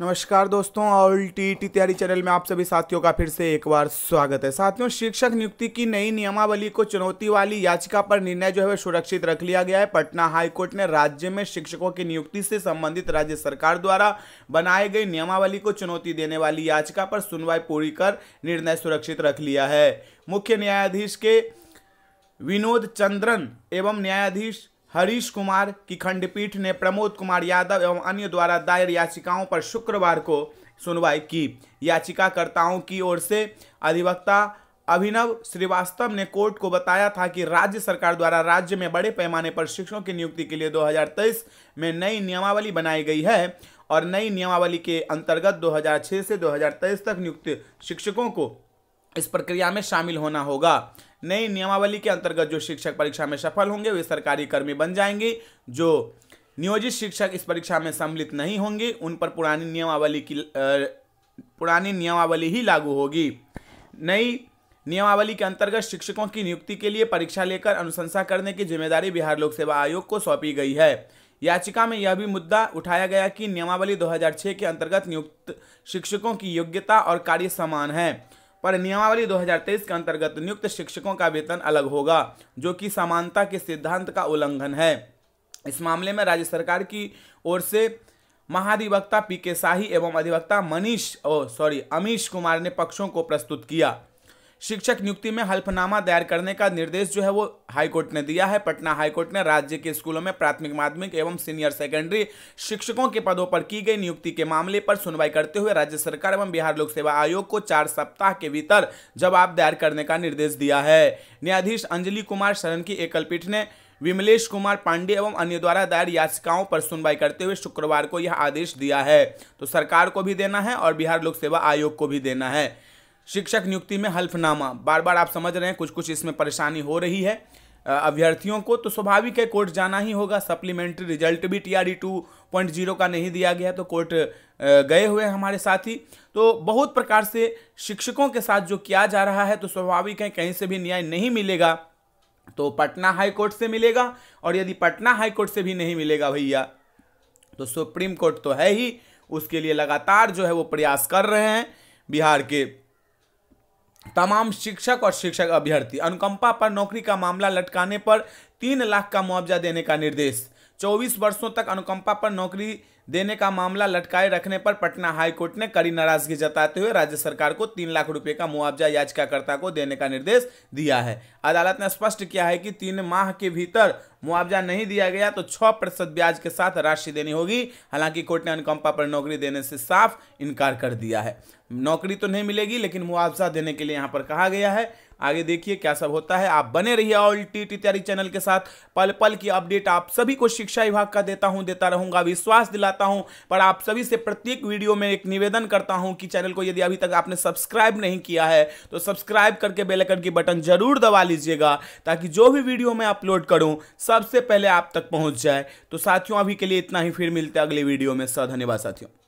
नमस्कार दोस्तों all T T तैयारी चैनल में आप सभी साथियों का फिर से एक बार स्वागत है साथियों शिक्षक नियुक्ति की नई नियमावली को चुनौती वाली याचिका पर निर्णय जो है वह सुरक्षित रख लिया गया है पटना हाईकोर्ट ने राज्य में शिक्षकों की नियुक्ति से संबंधित राज्य सरकार द्वारा बनाई गई नियमावली को चुनौती देने वाली याचिका पर सुनवाई पूरी कर निर्णय सुरक्षित रख लिया है मुख्य न्यायाधीश के विनोद चंद्रन एवं न्यायाधीश हरीश कुमार की खंडपीठ ने प्रमोद कुमार यादव एवं अन्य द्वारा दायर याचिकाओं पर शुक्रवार को सुनवाई की याचिकाकर्ताओं की ओर से अधिवक्ता अभिनव श्रीवास्तव ने कोर्ट को बताया था कि राज्य सरकार द्वारा राज्य में बड़े पैमाने पर शिक्षकों की नियुक्ति के लिए 2023 में नई नियमावली बनाई गई है और नई नियमावली के अंतर्गत 2006 से 2023 तक नियुक्त शिक्षकों को इस प्रक्रिया में शामिल होना होगा नई नियमावली के अंतर्गत जो शिक्षक परीक्षा में सफल होंगे वे सरकारी कर्मी बन जाएंगे जो नियोजित शिक्षक इस परीक्षा में सम्मिलित नहीं होंगे उन पर पुरानी नियमावली की पुरानी नियमावली ही लागू होगी नई नियमावली के अंतर्गत शिक्षकों की नियुक्ति के लिए परीक्षा लेकर अनुशंसा करने की जिम्मेदारी बिहार लोक सेवा आयोग को सौंपी गई है याचिका में यह भी मुद्दा उठाया गया कि नियमावली 2006 के अंतर्गत नियुक्त शिक्षकों की योग्यता और कार्य समान है पर नियमावली 2023 के अंतर्गत नियुक्त शिक्षकों का वेतन अलग होगा जो कि समानता के सिद्धांत का उल्लंघन है इस मामले में राज्य सरकार की ओर से महाधिवक्ता पी के शाही एवं अधिवक्ता मनीष ओ सॉरी अमीश कुमार ने पक्षों को प्रस्तुत किया शिक्षक नियुक्ति में हल्फनामा दायर करने का निर्देश जो है वो हाईकोर्ट ने दिया है पटना हाईकोर्ट ने राज्य के स्कूलों में प्राथमिक माध्यमिक एवं सीनियर सेकेंडरी शिक्षकों के पदों पर की गई नियुक्ति के मामले पर सुनवाई करते हुए राज्य सरकार एवं बिहार लोक सेवा आयोग को चार सप्ताह के भीतर जवाब दायर करने का निर्देश दिया है न्यायाधीश अंजलि कुमार शरण की एकलपीठ ने विमलेश कुमार पांडे एवं अन्य द्वारा दायर याचिकाओं पर सुनवाई करते हुए शुक्रवार को यह आदेश दिया है तो सरकार को भी देना है और बिहार लोक सेवा आयोग को भी देना है शिक्षक नियुक्ति में हल्फनामा बार बार आप समझ रहे हैं कुछ कुछ इसमें परेशानी हो रही है अभ्यर्थियों को तो स्वाभाविक है कोर्ट जाना ही होगा सप्लीमेंट्री रिजल्ट भी टीआरडी टू पॉइंट जीरो का नहीं दिया गया तो कोर्ट गए हुए हैं हमारे साथ ही तो बहुत प्रकार से शिक्षकों के साथ जो किया जा रहा है तो स्वाभाविक है कहीं से भी न्याय नहीं मिलेगा तो पटना हाई कोर्ट से मिलेगा और यदि पटना हाई कोर्ट से भी नहीं मिलेगा भैया तो सुप्रीम कोर्ट तो है ही उसके लिए लगातार जो है वो प्रयास कर रहे हैं बिहार के तमाम शिक्षक और शिक्षक अभ्यर्थी अनुकंपा पर नौकरी का मामला लटकाने पर तीन लाख का मुआवजा देने का निर्देश 24 वर्षों तक अनुकंपा पर नौकरी देने का मामला लटकाए रखने पर पटना हाईकोर्ट ने कड़ी नाराजगी जताते हुए राज्य सरकार को तीन लाख रुपए का मुआवजा याचिकाकर्ता को देने का निर्देश दिया है अदालत ने स्पष्ट किया है कि तीन माह के भीतर मुआवजा नहीं दिया गया तो छह प्रतिशत ब्याज के साथ राशि देनी होगी हालांकि कोर्ट ने अनुकंपा पर नौकरी देने से साफ इनकार कर दिया है नौकरी तो नहीं मिलेगी लेकिन मुआवजा देने के लिए यहाँ पर कहा गया है आगे देखिए क्या सब होता है आप बने रहिए ऑल टी टी तैयारी चैनल के साथ पल पल की अपडेट आप सभी को शिक्षा विभाग का देता हूँ देता रहूंगा विश्वास दिलाता हूँ पर आप सभी से प्रत्येक वीडियो में एक निवेदन करता हूँ कि चैनल को यदि अभी तक आपने सब्सक्राइब नहीं किया है तो सब्सक्राइब करके बेलकन की बटन जरूर दबा लीजिएगा ताकि जो भी वीडियो मैं अपलोड करूँ सबसे पहले आप तक पहुँच जाए तो साथियों अभी के लिए इतना ही फिर मिलते अगले वीडियो में धन्यवाद साथियों